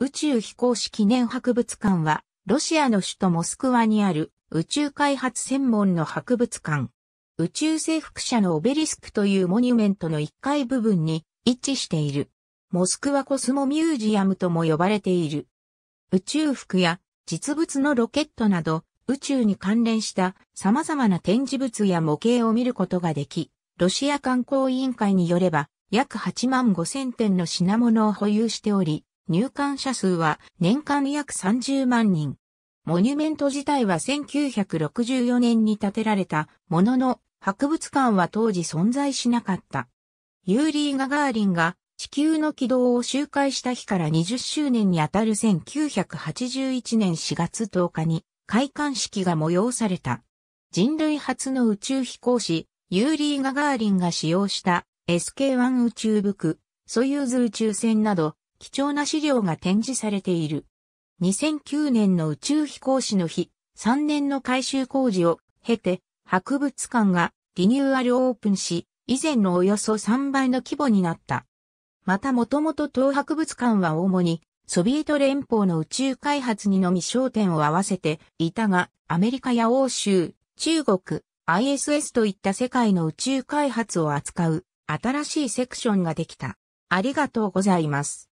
宇宙飛行士記念博物館は、ロシアの首都モスクワにある宇宙開発専門の博物館。宇宙征服者のオベリスクというモニュメントの1階部分に一致している。モスクワコスモミュージアムとも呼ばれている。宇宙服や実物のロケットなど宇宙に関連した様々な展示物や模型を見ることができ、ロシア観光委員会によれば約8万5千点の品物を保有しており、入館者数は年間約30万人。モニュメント自体は1964年に建てられたものの、博物館は当時存在しなかった。ユーリー・ガガーリンが地球の軌道を周回した日から20周年にあたる1981年4月10日に開館式が催された。人類初の宇宙飛行士、ユーリー・ガガーリンが使用した SK-1 宇宙服、ソユーズ宇宙船など貴重な資料が展示されている。2009年の宇宙飛行士の日、3年の改修工事を経て、博物館がリニューアルオープンし、以前のおよそ3倍の規模になった。またもともと東博物館は主にソビエト連邦の宇宙開発にのみ焦点を合わせていたが、アメリカや欧州、中国、ISS といった世界の宇宙開発を扱う新しいセクションができた。ありがとうございます。